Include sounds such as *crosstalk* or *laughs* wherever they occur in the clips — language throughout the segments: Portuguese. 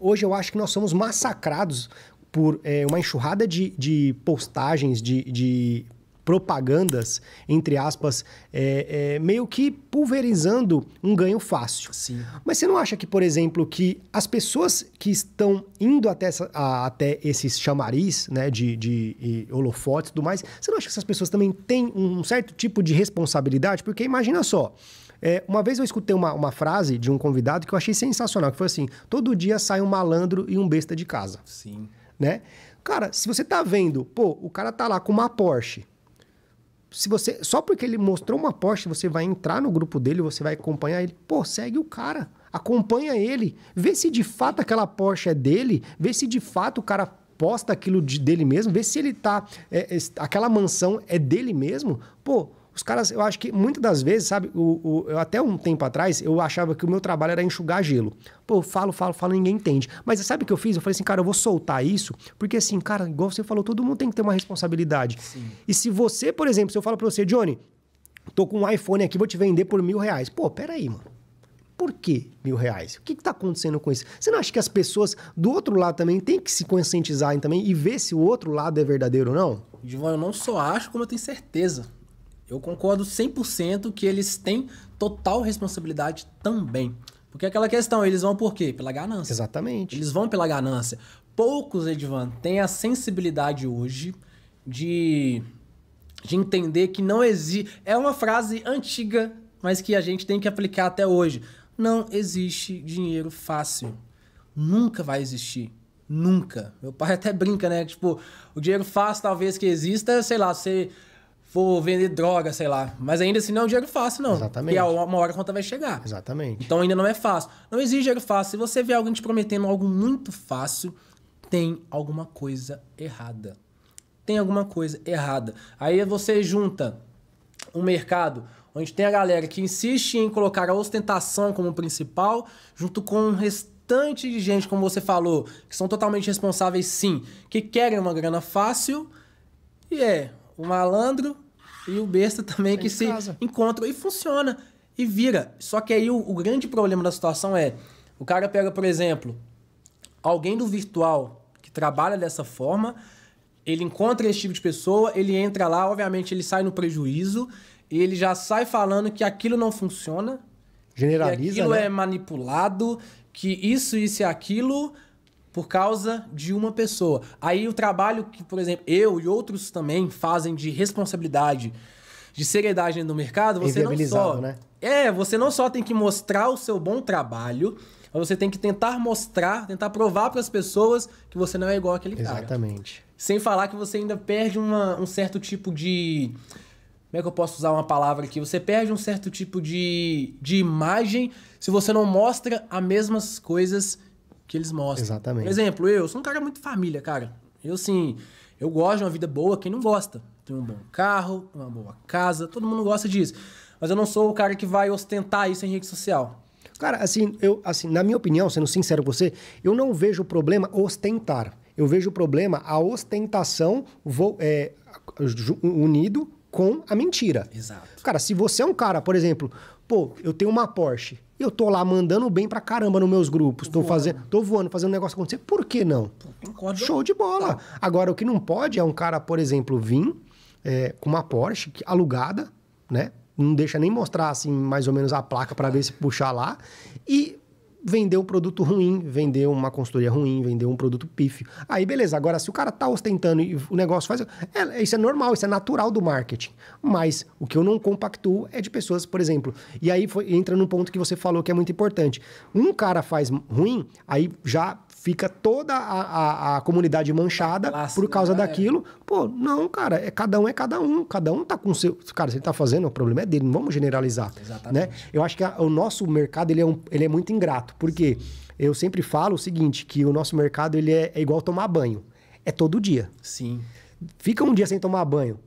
Hoje eu acho que nós somos massacrados por é, uma enxurrada de, de postagens, de, de, propagandas, entre aspas, é, é, meio que pulverizando um ganho fácil. Sim. Mas você não acha que, por exemplo, que as pessoas que estão indo até, essa, a, até esses chamariz né, de, de holofotes e tudo mais, você não acha que essas pessoas também têm um certo tipo de responsabilidade? Porque imagina só, é, uma vez eu escutei uma, uma frase de um convidado que eu achei sensacional, que foi assim: todo dia sai um malandro e um besta de casa. Sim. Né? Cara, se você tá vendo, pô, o cara tá lá com uma Porsche. Se você só porque ele mostrou uma Porsche, você vai entrar no grupo dele, você vai acompanhar ele. Pô, segue o cara, acompanha ele, vê se de fato aquela Porsche é dele, vê se de fato o cara posta aquilo de, dele mesmo, vê se ele tá é, é, aquela mansão é dele mesmo. Pô, os caras, eu acho que muitas das vezes, sabe, o, o, até um tempo atrás, eu achava que o meu trabalho era enxugar gelo. Pô, falo, falo, falo, ninguém entende. Mas sabe o que eu fiz? Eu falei assim, cara, eu vou soltar isso, porque assim, cara, igual você falou, todo mundo tem que ter uma responsabilidade. Sim. E se você, por exemplo, se eu falo pra você, Johnny, tô com um iPhone aqui, vou te vender por mil reais. Pô, peraí, mano. Por que mil reais? O que está acontecendo com isso? Você não acha que as pessoas do outro lado também têm que se conscientizarem também e ver se o outro lado é verdadeiro ou não? Divão, eu não só acho, como eu tenho certeza. Eu concordo 100% que eles têm total responsabilidade também. Porque é aquela questão, eles vão por quê? Pela ganância. Exatamente. Eles vão pela ganância. Poucos, Edvan, têm a sensibilidade hoje de, de entender que não existe. É uma frase antiga, mas que a gente tem que aplicar até hoje. Não existe dinheiro fácil. Nunca vai existir. Nunca. Meu pai até brinca, né? Tipo, o dinheiro fácil talvez que exista, sei lá, você. Ser vou vender droga, sei lá. Mas ainda assim não é um dinheiro fácil, não. Exatamente. Porque uma hora a conta vai chegar. Exatamente. Então ainda não é fácil. Não existe dinheiro fácil. Se você vê alguém te prometendo algo muito fácil, tem alguma coisa errada. Tem alguma coisa errada. Aí você junta um mercado onde tem a galera que insiste em colocar a ostentação como principal, junto com o um restante de gente, como você falou, que são totalmente responsáveis sim, que querem uma grana fácil, e é o malandro e o besta também é que se encontra e funciona e vira. Só que aí o, o grande problema da situação é: o cara pega, por exemplo, alguém do virtual que trabalha dessa forma, ele encontra esse tipo de pessoa, ele entra lá, obviamente ele sai no prejuízo, e ele já sai falando que aquilo não funciona, Generaliza, que aquilo né? é manipulado, que isso, isso e aquilo por causa de uma pessoa. Aí o trabalho que, por exemplo, eu e outros também fazem de responsabilidade, de seriedade no mercado, você não só. Né? É, você não só tem que mostrar o seu bom trabalho, mas você tem que tentar mostrar, tentar provar para as pessoas que você não é igual aquele cara. Exatamente. Sem falar que você ainda perde uma, um certo tipo de. Como é que eu posso usar uma palavra aqui? Você perde um certo tipo de, de imagem se você não mostra as mesmas coisas que eles mostram. Exatamente. Por exemplo, eu sou um cara muito família, cara. Eu, assim, eu gosto de uma vida boa, quem não gosta? Tem um bom carro, uma boa casa, todo mundo gosta disso. Mas eu não sou o cara que vai ostentar isso em rede social. Cara, assim, eu, assim, na minha opinião, sendo sincero com você, eu não vejo o problema ostentar. Eu vejo o problema a ostentação vou, é, unido com a mentira. Exato. Cara, se você é um cara, por exemplo, pô, eu tenho uma Porsche eu tô lá mandando bem pra caramba nos meus grupos. Tô, voando. fazendo, tô voando, fazendo um negócio acontecer. Por que não? Concordo. Show de bola. Tá. Agora, o que não pode é um cara, por exemplo, vir é, com uma Porsche alugada, né? Não deixa nem mostrar, assim, mais ou menos a placa para ver se puxar lá. E vendeu um produto ruim, vendeu uma consultoria ruim, vendeu um produto pífio. Aí beleza, agora se o cara tá ostentando e o negócio faz. É, é, isso é normal, isso é natural do marketing. Mas o que eu não compactuo é de pessoas, por exemplo. E aí foi, entra num ponto que você falou que é muito importante. Um cara faz ruim, aí já fica toda a, a, a comunidade manchada Classe, por causa né? daquilo. Pô, não, cara, é, cada um é cada um. Cada um tá com o seu. Cara, você tá fazendo, o problema é dele, não vamos generalizar. Né? Exatamente. Né? Eu acho que a, o nosso mercado ele é, um, ele é muito ingrato. porque Eu sempre falo o seguinte: que o nosso mercado ele é, é igual tomar banho. É todo dia. Sim. Fica um dia sem tomar banho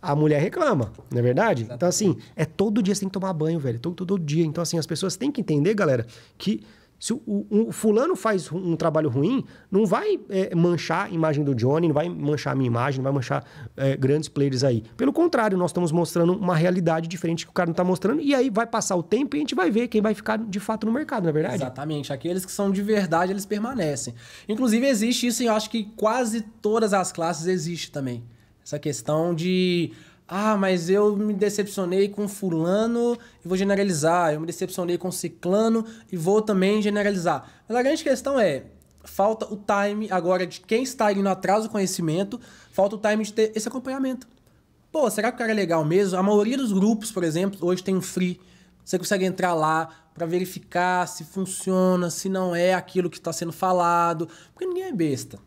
a mulher reclama, não é verdade? Então, Exatamente. Então, assim, é todo dia sem tomar banho, velho. Todo, então, todo dia. Então, assim, as pessoas têm que entender, galera, que se o, o, o, fulano faz um trabalho ruim, não vai é, manchar a imagem do Johnny, não vai manchar a minha imagem, não vai manchar é, grandes players aí. Pelo contrário, nós estamos mostrando uma realidade diferente que o cara não está mostrando, e aí vai passar o tempo e a gente vai ver quem vai ficar de fato no mercado, na é verdade? Exatamente. Aqueles que são de verdade, eles permanecem. Inclusive, existe isso, e eu acho que quase todas as classes existe também. Essa questão de ah, mas eu me decepcionei com fulano e vou generalizar, eu me decepcionei com ciclano e vou também generalizar. Mas a grande questão é, falta o time agora de quem está indo atrás do conhecimento, falta o time de ter esse acompanhamento. Pô, será que o cara é legal mesmo? A maioria dos grupos, por exemplo, hoje tem um free. Você consegue entrar lá para verificar se funciona, se não é aquilo que está sendo falado, porque ninguém é besta.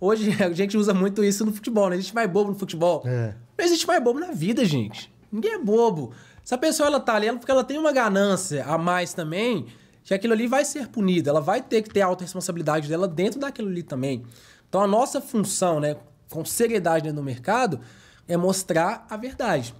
Hoje *laughs* a gente usa muito isso no futebol, né? A gente mais bobo no futebol. É. Não existe mais bobo na vida, gente. Ninguém é bobo. Se a pessoa ela tá ali, ela, porque ela tem uma ganância a mais também, que aquilo ali vai ser punido. Ela vai ter que ter a autorresponsabilidade dela dentro daquilo ali também. Então a nossa função, né, com seriedade dentro do mercado, é mostrar a verdade.